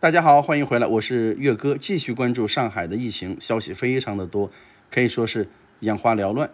大家好，欢迎回来，我是月哥，继续关注上海的疫情，消息非常的多，可以说是眼花缭乱。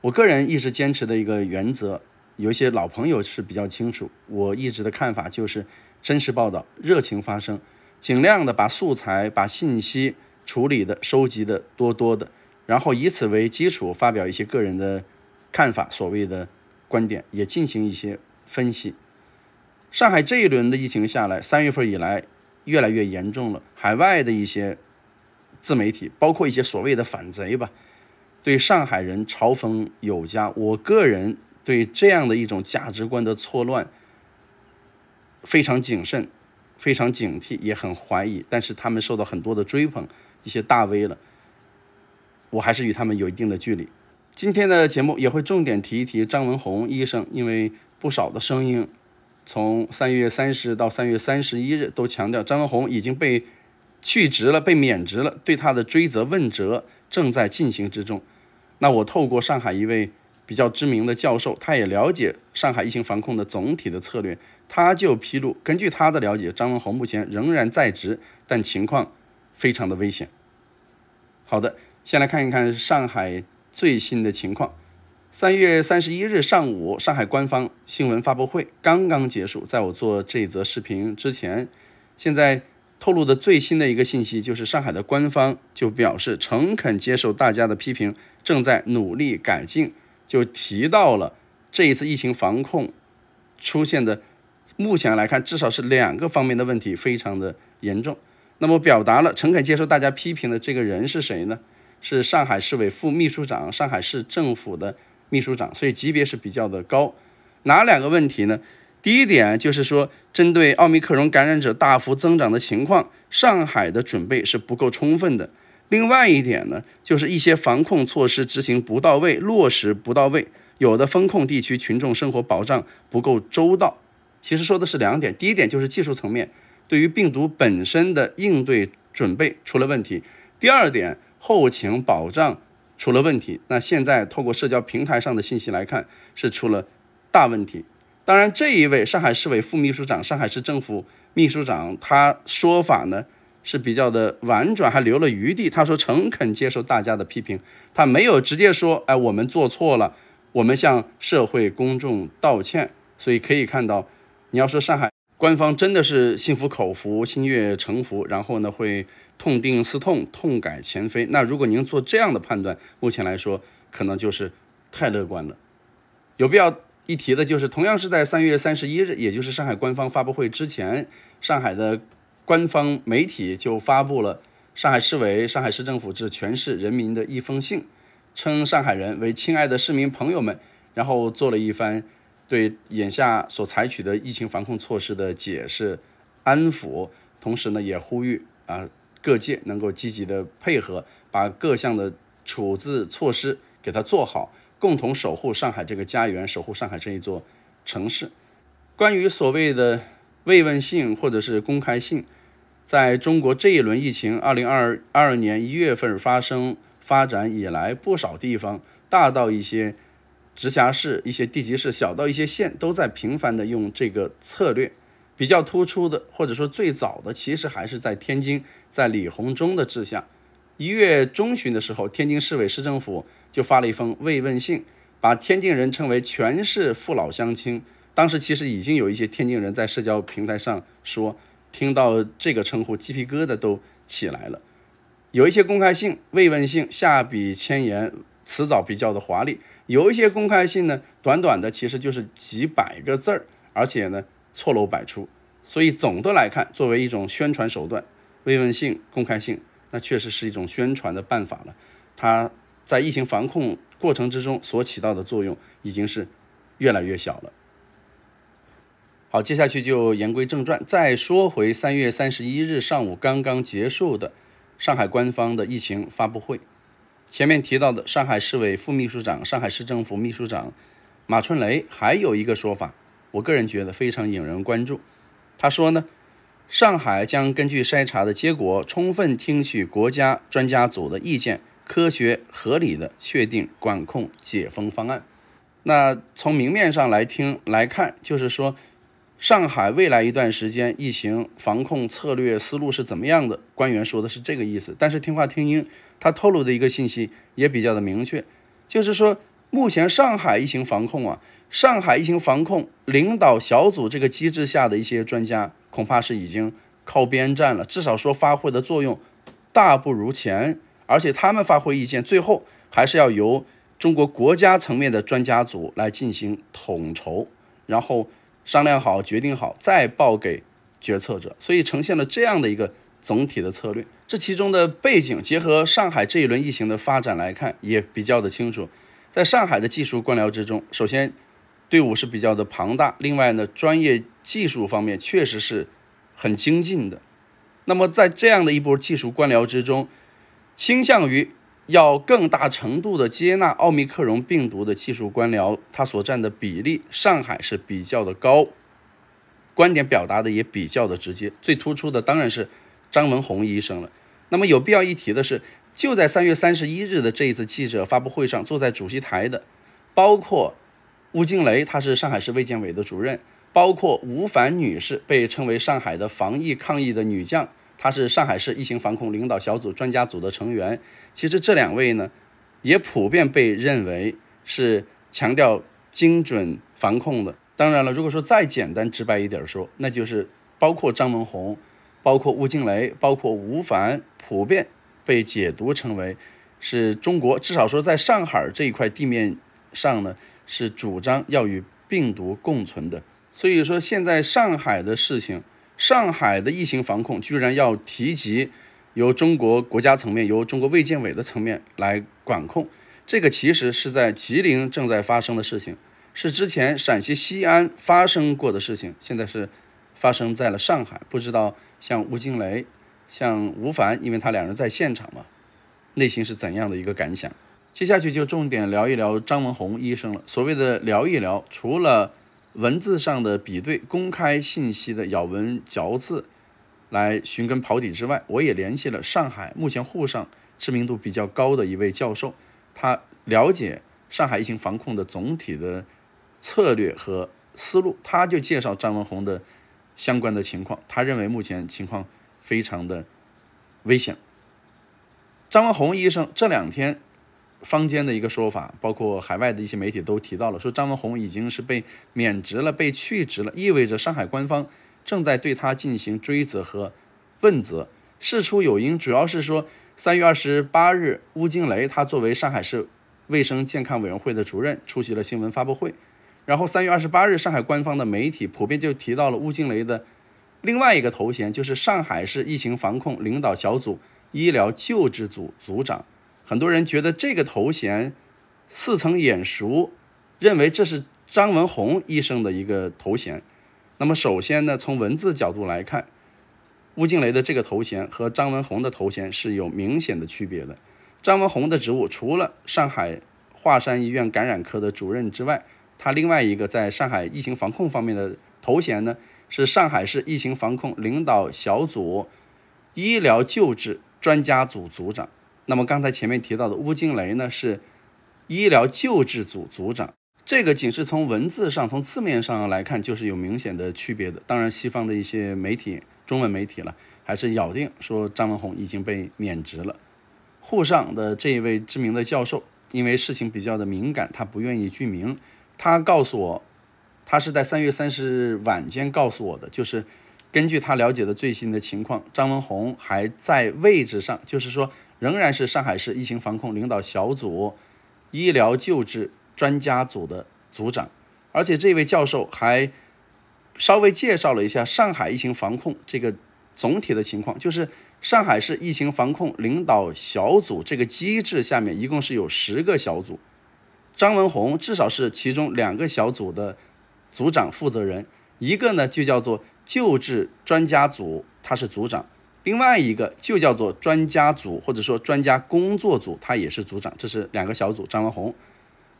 我个人一直坚持的一个原则，有一些老朋友是比较清楚。我一直的看法就是真实报道，热情发声，尽量的把素材、把信息处理的、收集的多多的，然后以此为基础发表一些个人的看法，所谓的观点，也进行一些分析。上海这一轮的疫情下来，三月份以来。越来越严重了。海外的一些自媒体，包括一些所谓的反贼吧，对上海人嘲讽有加。我个人对这样的一种价值观的错乱非常谨慎，非常警惕，也很怀疑。但是他们受到很多的追捧，一些大 V 了，我还是与他们有一定的距离。今天的节目也会重点提一提张文宏医生，因为不少的声音。从三月三十日到三月三十一日，都强调张文宏已经被去职了，被免职了，对他的追责问责正在进行之中。那我透过上海一位比较知名的教授，他也了解上海疫情防控的总体的策略，他就披露，根据他的了解，张文宏目前仍然在职，但情况非常的危险。好的，先来看一看上海最新的情况。三月三十一日上午，上海官方新闻发布会刚刚结束。在我做这则视频之前，现在透露的最新的一个信息就是，上海的官方就表示诚恳接受大家的批评，正在努力改进。就提到了这一次疫情防控出现的，目前来看，至少是两个方面的问题非常的严重。那么，表达了诚恳接受大家批评的这个人是谁呢？是上海市委副秘书长、上海市政府的。秘书长，所以级别是比较的高。哪两个问题呢？第一点就是说，针对奥密克戎感染者大幅增长的情况，上海的准备是不够充分的。另外一点呢，就是一些防控措施执行不到位、落实不到位，有的封控地区群众生活保障不够周到。其实说的是两点：第一点就是技术层面，对于病毒本身的应对准备出了问题；第二点，后勤保障。出了问题，那现在透过社交平台上的信息来看，是出了大问题。当然，这一位上海市委副秘书长、上海市政府秘书长，他说法呢是比较的婉转，还留了余地。他说诚恳接受大家的批评，他没有直接说，哎，我们做错了，我们向社会公众道歉。所以可以看到，你要说上海。官方真的是心服口服、心悦诚服，然后呢会痛定思痛、痛改前非。那如果您做这样的判断，目前来说可能就是太乐观了。有必要一提的就是，同样是在三月三十一日，也就是上海官方发布会之前，上海的官方媒体就发布了上海市委、上海市政府致全市人民的一封信，称上海人为亲爱的市民朋友们，然后做了一番。对眼下所采取的疫情防控措施的解释、安抚，同时呢也呼吁啊各界能够积极的配合，把各项的处置措施给它做好，共同守护上海这个家园，守护上海这一座城市。关于所谓的慰问信或者是公开信，在中国这一轮疫情二零二二年一月份发生发展以来，不少地方大到一些。直辖市一些地级市，小到一些县，都在频繁的用这个策略。比较突出的，或者说最早的，其实还是在天津，在李鸿忠的志向。一月中旬的时候，天津市委市政府就发了一封慰问信，把天津人称为全市父老乡亲。当时其实已经有一些天津人在社交平台上说，听到这个称呼，鸡皮疙瘩都起来了。有一些公开信、慰问信，下笔千言。辞藻比较的华丽，有一些公开信呢，短短的其实就是几百个字儿，而且呢错漏百出。所以总的来看，作为一种宣传手段，慰问信、公开信，那确实是一种宣传的办法了。它在疫情防控过程之中所起到的作用，已经是越来越小了。好，接下去就言归正传，再说回三月三十一日上午刚刚结束的上海官方的疫情发布会。前面提到的上海市委副秘书长、上海市政府秘书长马春雷，还有一个说法，我个人觉得非常引人关注。他说呢，上海将根据筛查的结果，充分听取国家专家组的意见，科学合理的确定管控解封方案。那从明面上来听来看，就是说。上海未来一段时间疫情防控策略思路是怎么样的？官员说的是这个意思，但是听话听音，他透露的一个信息也比较的明确，就是说目前上海疫情防控啊，上海疫情防控领导小组这个机制下的一些专家恐怕是已经靠边站了，至少说发挥的作用大不如前，而且他们发挥意见最后还是要由中国国家层面的专家组来进行统筹，然后。商量好，决定好，再报给决策者，所以呈现了这样的一个总体的策略。这其中的背景，结合上海这一轮疫情的发展来看，也比较的清楚。在上海的技术官僚之中，首先队伍是比较的庞大，另外呢，专业技术方面确实是很精进的。那么在这样的一波技术官僚之中，倾向于。要更大程度的接纳奥密克戎病毒的技术官僚，他所占的比例，上海是比较的高，观点表达的也比较的直接。最突出的当然是张文宏医生了。那么有必要一提的是，就在三月三十一日的这一次记者发布会上，坐在主席台的包括吴静雷，他是上海市卫健委的主任，包括吴凡女士，被称为上海的防疫抗疫的女将。他是上海市疫情防控领导小组专家组的成员。其实这两位呢，也普遍被认为是强调精准防控的。当然了，如果说再简单直白一点说，那就是包括张文宏，包括吴静雷，包括吴凡，普遍被解读成为是中国，至少说在上海这一块地面上呢，是主张要与病毒共存的。所以说，现在上海的事情。上海的疫情防控居然要提及由中国国家层面、由中国卫健委的层面来管控，这个其实是在吉林正在发生的事情，是之前陕西西安发生过的事情，现在是发生在了上海。不知道像吴金雷、像吴凡，因为他两人在现场嘛，内心是怎样的一个感想？接下去就重点聊一聊张文宏医生了。所谓的聊一聊，除了……文字上的比对、公开信息的咬文嚼字，来寻根刨底之外，我也联系了上海目前沪上知名度比较高的一位教授，他了解上海疫情防控的总体的策略和思路，他就介绍张文红的相关的情况。他认为目前情况非常的危险。张文红医生这两天。坊间的一个说法，包括海外的一些媒体都提到了，说张文宏已经是被免职了，被去职了，意味着上海官方正在对他进行追责和问责。事出有因，主要是说三月二十八日，邬金雷他作为上海市卫生健康委员会的主任出席了新闻发布会，然后三月二十八日，上海官方的媒体普遍就提到了邬金雷的另外一个头衔，就是上海市疫情防控领导小组医疗救治组组长。很多人觉得这个头衔似曾眼熟，认为这是张文宏医生的一个头衔。那么，首先呢，从文字角度来看，吴敬雷的这个头衔和张文宏的头衔是有明显的区别的。张文宏的职务除了上海华山医院感染科的主任之外，他另外一个在上海疫情防控方面的头衔呢，是上海市疫情防控领导小组医疗救治专家组组长。那么刚才前面提到的乌金雷呢，是医疗救治组组长。这个仅是从文字上、从字面上来看，就是有明显的区别的。当然，西方的一些媒体、中文媒体了，还是咬定说张文宏已经被免职了。沪上的这一位知名的教授，因为事情比较的敏感，他不愿意具名。他告诉我，他是在三月三十日晚间告诉我的，就是根据他了解的最新的情况，张文宏还在位置上，就是说。仍然是上海市疫情防控领导小组医疗救治专家组的组长，而且这位教授还稍微介绍了一下上海疫情防控这个总体的情况，就是上海市疫情防控领导小组这个机制下面一共是有十个小组，张文宏至少是其中两个小组的组长负责人，一个呢就叫做救治专家组，他是组长。另外一个就叫做专家组，或者说专家工作组，他也是组长，这是两个小组。张文红，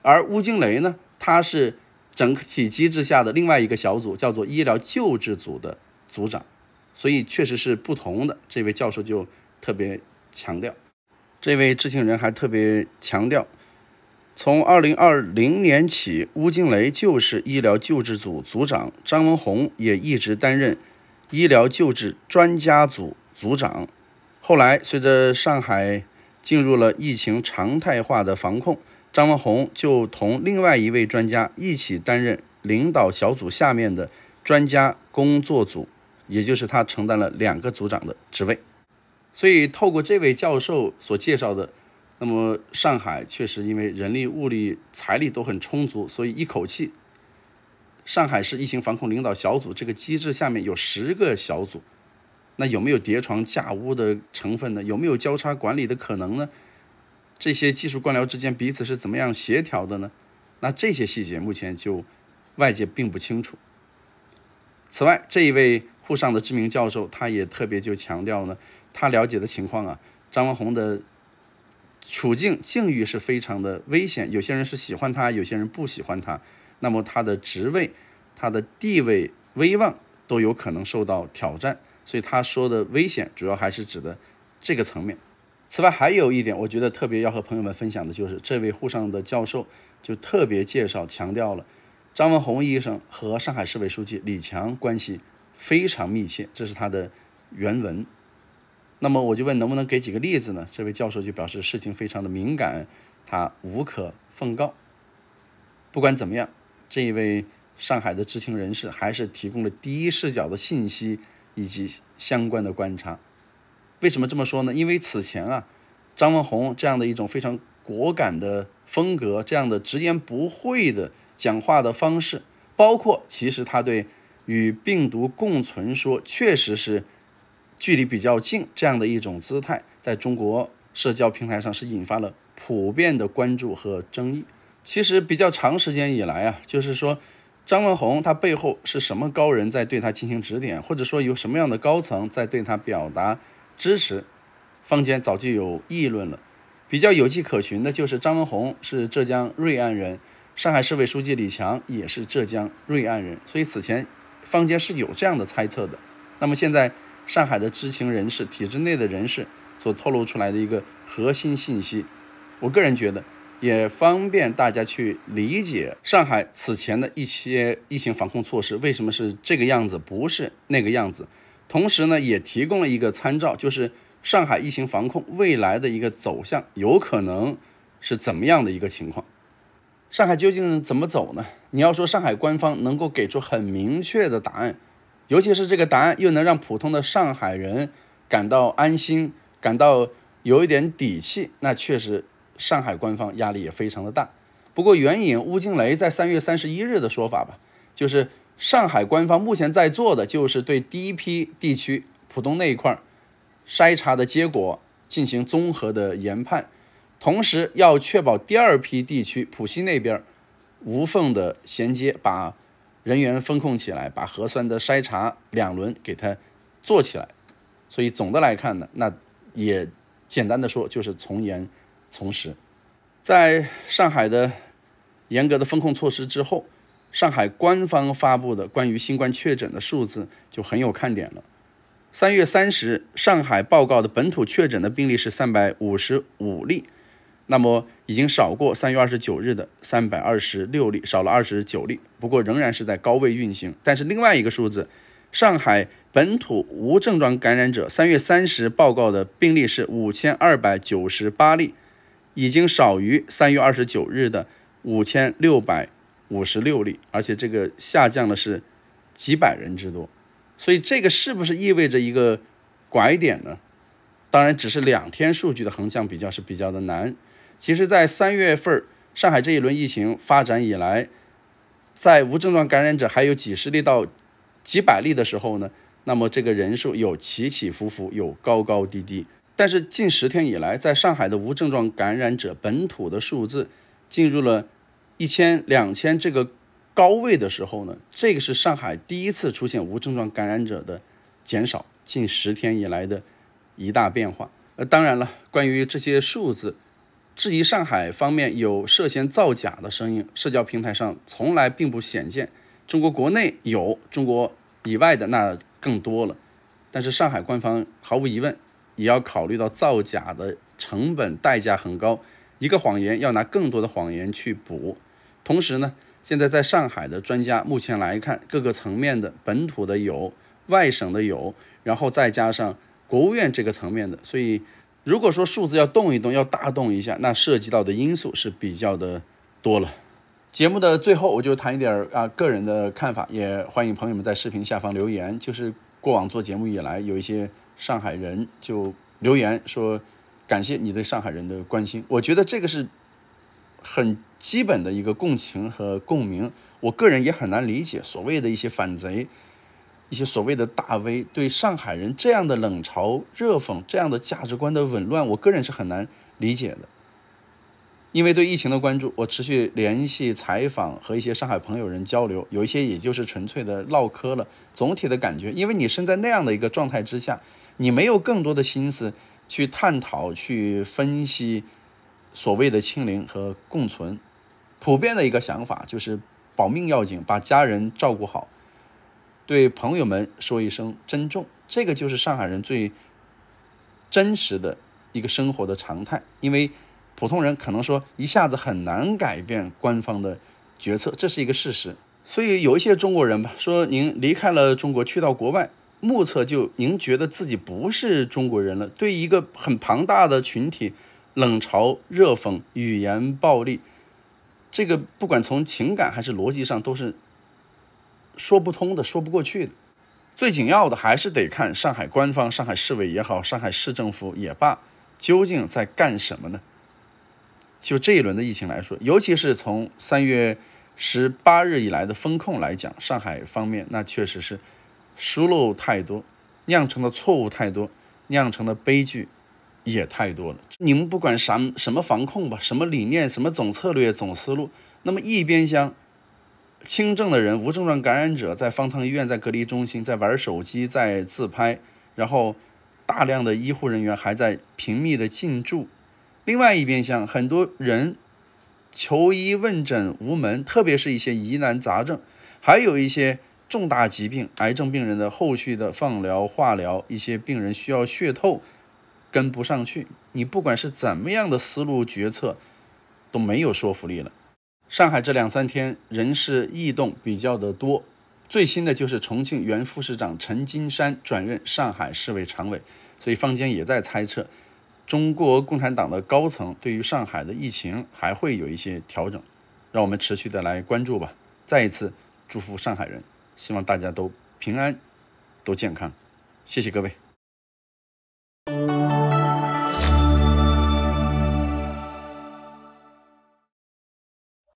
而乌惊雷呢，他是整体机制下的另外一个小组，叫做医疗救治组的组长，所以确实是不同的。这位教授就特别强调，这位知情人还特别强调，从二零二零年起，乌惊雷就是医疗救治组组长，张文红也一直担任医疗救治专家组。组长，后来随着上海进入了疫情常态化的防控，张文宏就同另外一位专家一起担任领导小组下面的专家工作组，也就是他承担了两个组长的职位。所以，透过这位教授所介绍的，那么上海确实因为人力、物力、财力都很充足，所以一口气，上海市疫情防控领导小组这个机制下面有十个小组。那有没有叠床架屋的成分呢？有没有交叉管理的可能呢？这些技术官僚之间彼此是怎么样协调的呢？那这些细节目前就外界并不清楚。此外，这一位沪上的知名教授，他也特别就强调呢，他了解的情况啊，张文红的处境境遇是非常的危险。有些人是喜欢他，有些人不喜欢他，那么他的职位、他的地位、威望都有可能受到挑战。所以他说的危险，主要还是指的这个层面。此外，还有一点，我觉得特别要和朋友们分享的，就是这位沪上的教授就特别介绍强调了张文宏医生和上海市委书记李强关系非常密切。这是他的原文。那么我就问，能不能给几个例子呢？这位教授就表示事情非常的敏感，他无可奉告。不管怎么样，这一位上海的知情人士还是提供了第一视角的信息。以及相关的观察，为什么这么说呢？因为此前啊，张文红这样的一种非常果敢的风格，这样的直言不讳的讲话的方式，包括其实他对与病毒共存说，确实是距离比较近这样的一种姿态，在中国社交平台上是引发了普遍的关注和争议。其实比较长时间以来啊，就是说。张文宏他背后是什么高人在对他进行指点，或者说有什么样的高层在对他表达支持？坊间早就有议论了。比较有迹可循的就是张文宏是浙江瑞安人，上海市委书记李强也是浙江瑞安人，所以此前坊间是有这样的猜测的。那么现在上海的知情人士、体制内的人士所透露出来的一个核心信息，我个人觉得。也方便大家去理解上海此前的一些疫情防控措施为什么是这个样子，不是那个样子。同时呢，也提供了一个参照，就是上海疫情防控未来的一个走向，有可能是怎么样的一个情况。上海究竟怎么走呢？你要说上海官方能够给出很明确的答案，尤其是这个答案又能让普通的上海人感到安心，感到有一点底气，那确实。上海官方压力也非常的大，不过援引乌金雷在三月三十一日的说法吧，就是上海官方目前在做的就是对第一批地区浦东那一块儿筛查的结果进行综合的研判，同时要确保第二批地区浦西那边无缝的衔接，把人员分控起来，把核酸的筛查两轮给它做起来，所以总的来看呢，那也简单的说就是从严。同时，在上海的严格的封控措施之后，上海官方发布的关于新冠确诊的数字就很有看点了。三月三十日，上海报告的本土确诊的病例是三百五十五例，那么已经少过三月二十九日的三百二十六例，少了二十九例。不过仍然是在高位运行。但是另外一个数字，上海本土无症状感染者三月三十日报告的病例是五千二百九十八例。已经少于三月二十九日的五千六百五十六例，而且这个下降的是几百人之多，所以这个是不是意味着一个拐点呢？当然，只是两天数据的横向比较是比较的难。其实，在三月份上海这一轮疫情发展以来，在无症状感染者还有几十例到几百例的时候呢，那么这个人数有起起伏伏，有高高低低。但是近十天以来，在上海的无症状感染者本土的数字进入了一千、两千这个高位的时候呢，这个是上海第一次出现无症状感染者的减少，近十天以来的一大变化。呃，当然了，关于这些数字，质疑上海方面有涉嫌造假的声音，社交平台上从来并不鲜见。中国国内有，中国以外的那更多了。但是上海官方毫无疑问。也要考虑到造假的成本代价很高，一个谎言要拿更多的谎言去补。同时呢，现在在上海的专家目前来看，各个层面的本土的有，外省的有，然后再加上国务院这个层面的，所以如果说数字要动一动，要大动一下，那涉及到的因素是比较的多了。节目的最后，我就谈一点啊个人的看法，也欢迎朋友们在视频下方留言。就是过往做节目以来，有一些。上海人就留言说，感谢你对上海人的关心。我觉得这个是很基本的一个共情和共鸣。我个人也很难理解所谓的一些反贼，一些所谓的大 V 对上海人这样的冷嘲热讽，这样的价值观的紊乱，我个人是很难理解的。因为对疫情的关注，我持续联系采访和一些上海朋友人交流，有一些也就是纯粹的唠嗑了。总体的感觉，因为你身在那样的一个状态之下。你没有更多的心思去探讨、去分析所谓的“清零”和共存，普遍的一个想法就是保命要紧，把家人照顾好，对朋友们说一声珍重。这个就是上海人最真实的一个生活的常态。因为普通人可能说一下子很难改变官方的决策，这是一个事实。所以有一些中国人吧，说您离开了中国，去到国外。目测就您觉得自己不是中国人了，对一个很庞大的群体冷嘲热讽、语言暴力，这个不管从情感还是逻辑上都是说不通的、说不过去的。最紧要的还是得看上海官方、上海市委也好、上海市政府也罢，究竟在干什么呢？就这一轮的疫情来说，尤其是从三月十八日以来的风控来讲，上海方面那确实是。疏漏太多，酿成的错误太多，酿成的悲剧也太多了。你们不管啥什么防控吧，什么理念，什么总策略、总思路。那么一边厢轻症的人、无症状感染者在方舱医院、在隔离中心，在玩手机、在自拍；然后大量的医护人员还在频密的进驻。另外一边厢，很多人求医问诊无门，特别是一些疑难杂症，还有一些。重大疾病、癌症病人的后续的放疗、化疗，一些病人需要血透，跟不上去。你不管是怎么样的思路决策，都没有说服力了。上海这两三天人事异动比较的多，最新的就是重庆原副市长陈金山转任上海市委常委，所以坊间也在猜测，中国共产党的高层对于上海的疫情还会有一些调整，让我们持续的来关注吧。再一次祝福上海人。希望大家都平安，都健康，谢谢各位。